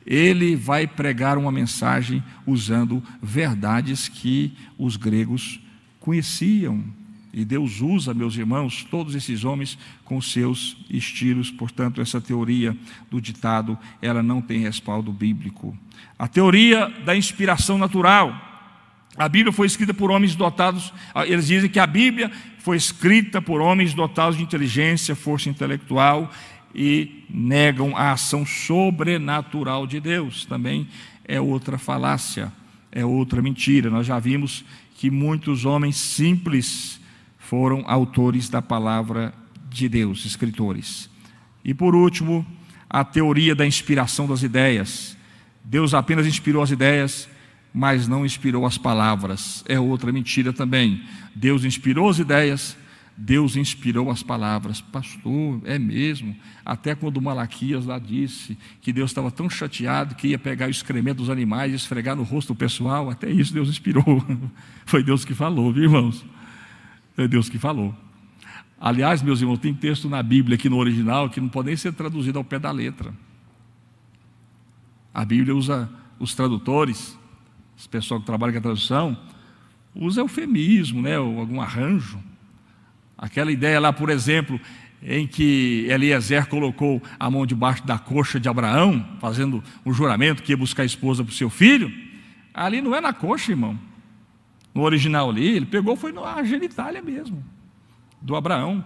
ele vai pregar uma mensagem usando verdades que os gregos conheciam. E Deus usa, meus irmãos, todos esses homens com seus estilos. Portanto, essa teoria do ditado, ela não tem respaldo bíblico. A teoria da inspiração natural. A Bíblia foi escrita por homens dotados, ah, eles dizem que a Bíblia foi escrita por homens dotados de inteligência, força intelectual e negam a ação sobrenatural de Deus. Também é outra falácia, é outra mentira. Nós já vimos que muitos homens simples foram autores da palavra de Deus, escritores. E por último, a teoria da inspiração das ideias. Deus apenas inspirou as ideias, mas não inspirou as palavras. É outra mentira também. Deus inspirou as ideias, Deus inspirou as palavras, pastor, é mesmo. Até quando Malaquias lá disse que Deus estava tão chateado que ia pegar o excremento dos animais e esfregar no rosto do pessoal, até isso Deus inspirou. Foi Deus que falou, viu, irmãos? Foi Deus que falou. Aliás, meus irmãos, tem texto na Bíblia aqui no original que não pode nem ser traduzido ao pé da letra. A Bíblia usa os tradutores, os pessoal que trabalha com a tradução, usa eufemismo, né, ou algum arranjo Aquela ideia lá, por exemplo, em que Eliezer colocou a mão debaixo da coxa de Abraão, fazendo um juramento que ia buscar esposa para o seu filho, ali não é na coxa, irmão. No original ali, ele pegou, foi na genitália mesmo, do Abraão,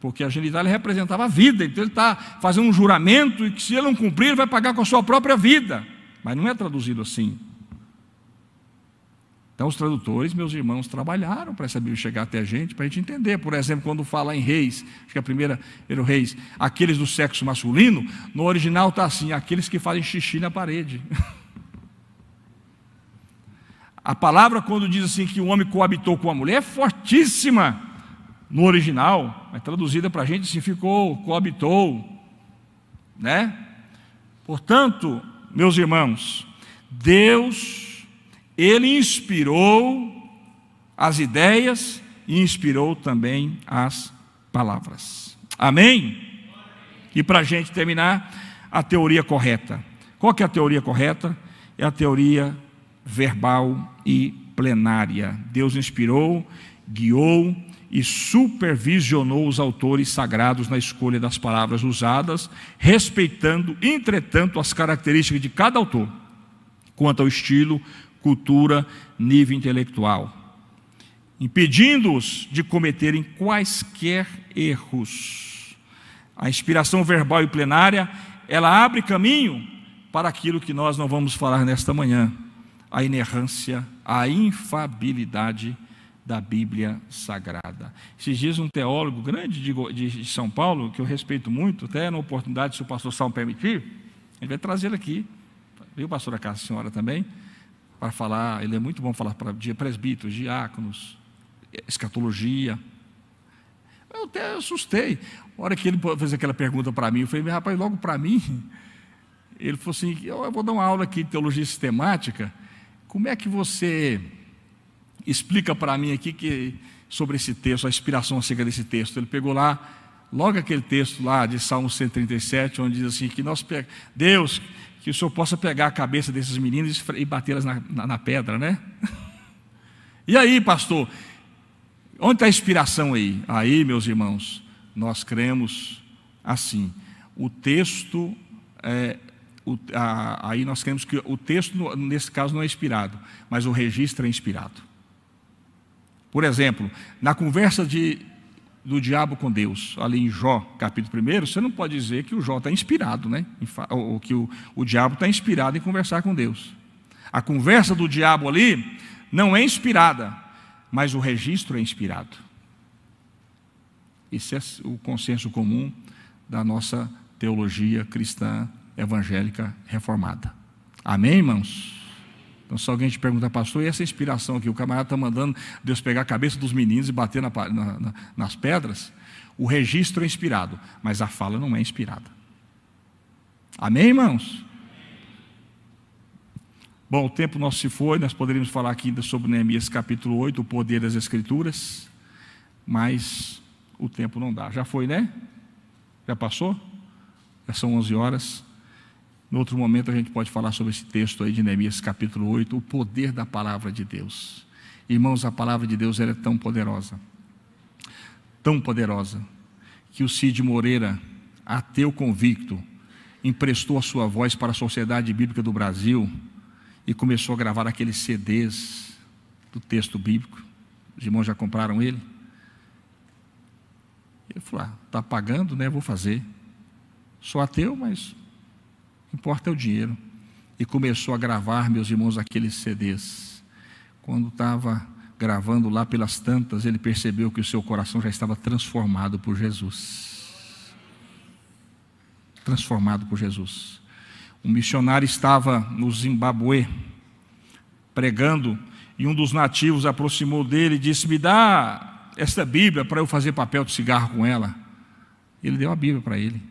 porque a genitália representava a vida, então ele está fazendo um juramento e que se ele não cumprir, ele vai pagar com a sua própria vida. Mas não é traduzido assim. Então, os tradutores, meus irmãos, trabalharam para essa Bíblia chegar até a gente, para a gente entender. Por exemplo, quando fala em reis, acho que é a primeira era o reis, aqueles do sexo masculino, no original está assim: aqueles que fazem xixi na parede. A palavra, quando diz assim que o homem coabitou com a mulher, é fortíssima no original, mas traduzida para a gente assim, ficou, coabitou, né? Portanto, meus irmãos, Deus ele inspirou as ideias e inspirou também as palavras. Amém? E para a gente terminar, a teoria correta. Qual que é a teoria correta? É a teoria verbal e plenária. Deus inspirou, guiou e supervisionou os autores sagrados na escolha das palavras usadas, respeitando, entretanto, as características de cada autor, quanto ao estilo, cultura, nível intelectual, impedindo-os de cometerem quaisquer erros. A inspiração verbal e plenária, ela abre caminho para aquilo que nós não vamos falar nesta manhã, a inerrância, a infabilidade da Bíblia Sagrada. Esses dias um teólogo grande de, São Paulo, que eu respeito muito, até na oportunidade, se o pastor Salmo permitir, ele vai trazê-lo aqui, viu pastora Cássio, senhora também, para falar, ele é muito bom falar para presbíteros, diáconos, escatologia. Eu até assustei. A hora que ele fez aquela pergunta para mim, eu falei, rapaz, logo para mim, ele falou assim: eu vou dar uma aula aqui de teologia sistemática. Como é que você explica para mim aqui que, sobre esse texto, a inspiração acerca desse texto? Ele pegou lá, logo aquele texto lá de Salmo 137, onde diz assim: que nós, Deus, que o senhor possa pegar a cabeça desses meninos e batê-las na, na, na, pedra, né? E aí, pastor, onde está a inspiração aí? Aí, meus irmãos, nós cremos assim. O texto, é, o, a, aí nós cremos que o texto, nesse caso, não é inspirado, mas o registro é inspirado. Por exemplo, na conversa de do diabo com Deus, ali em Jó, capítulo 1, você não pode dizer que o Jó está inspirado, né? ou que o, o diabo está inspirado em conversar com Deus. A conversa do diabo ali não é inspirada, mas o registro é inspirado. Esse é o consenso comum da nossa teologia cristã evangélica reformada. Amém, irmãos? Então, se alguém te perguntar, pastor, e essa inspiração aqui? O camarada está mandando Deus pegar a cabeça dos meninos e bater na, na, nas pedras. O registro é inspirado, mas a fala não é inspirada. Amém, irmãos? Bom, o tempo nosso se foi, nós poderíamos falar aqui ainda sobre Neemias capítulo 8, o poder das Escrituras, mas o tempo não dá. Já foi, né? Já passou? Já são 11 horas. No outro momento a gente pode falar sobre esse texto aí de Neemias capítulo 8, o poder da palavra de Deus. Irmãos, a palavra de Deus era é tão poderosa, tão poderosa, que o Cid Moreira, ateu convicto, emprestou a sua voz para a Sociedade Bíblica do Brasil e começou a gravar aqueles CDs do texto bíblico. Os irmãos já compraram ele? Ele falou: ah, tá pagando, né? Vou fazer. Sou ateu, mas importa é o dinheiro. E começou a gravar, meus irmãos, aqueles CDs. Quando estava gravando lá pelas tantas, ele percebeu que o seu coração já estava transformado por Jesus. Transformado por Jesus. Um missionário estava no Zimbabue pregando e um dos nativos aproximou dele e disse: Me dá esta Bíblia para eu fazer papel de cigarro com ela. Ele deu a Bíblia para ele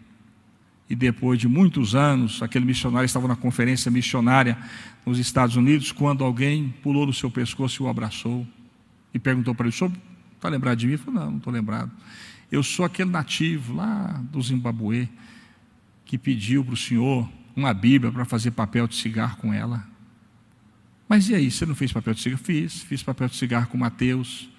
e depois de muitos anos, aquele missionário estava na conferência missionária nos Estados Unidos, quando alguém pulou no seu pescoço e o abraçou e perguntou para ele: "Senhor, está lembrado de mim?" Ele falou: "Não, não estou lembrado. Eu sou aquele nativo lá do Zimbabue que pediu para o senhor uma Bíblia para fazer papel de cigarro com ela. Mas e aí, você não fez papel de cigarro? Fiz, fiz papel de cigarro com Mateus,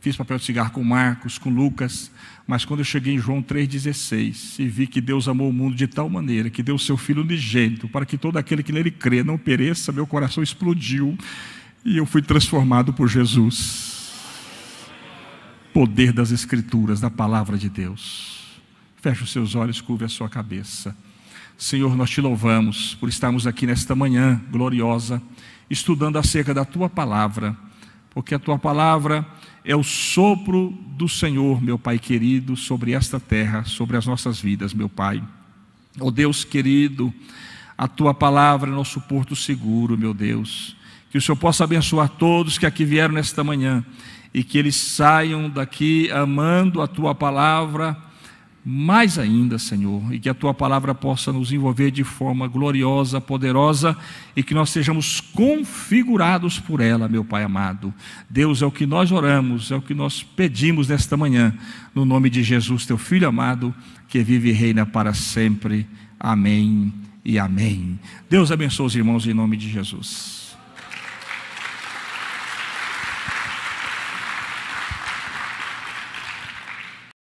Fiz papel de cigarro com Marcos, com Lucas, mas quando eu cheguei em João 3,16 e vi que Deus amou o mundo de tal maneira que deu o seu Filho unigênito para que todo aquele que nele crê não pereça, meu coração explodiu e eu fui transformado por Jesus. Poder das Escrituras, da palavra de Deus. Feche os seus olhos, curve a sua cabeça. Senhor, nós te louvamos por estarmos aqui nesta manhã gloriosa, estudando acerca da tua palavra porque a tua palavra é o sopro do Senhor, meu Pai querido, sobre esta terra, sobre as nossas vidas, meu Pai. Ó oh Deus querido, a tua palavra é nosso porto seguro, meu Deus. Que o Senhor possa abençoar todos que aqui vieram nesta manhã e que eles saiam daqui amando a tua palavra mais ainda, Senhor, e que a tua palavra possa nos envolver de forma gloriosa, poderosa e que nós sejamos configurados por ela, meu Pai amado. Deus, é o que nós oramos, é o que nós pedimos nesta manhã, no nome de Jesus, teu filho amado, que vive e reina para sempre. Amém e amém. Deus abençoe os irmãos em nome de Jesus.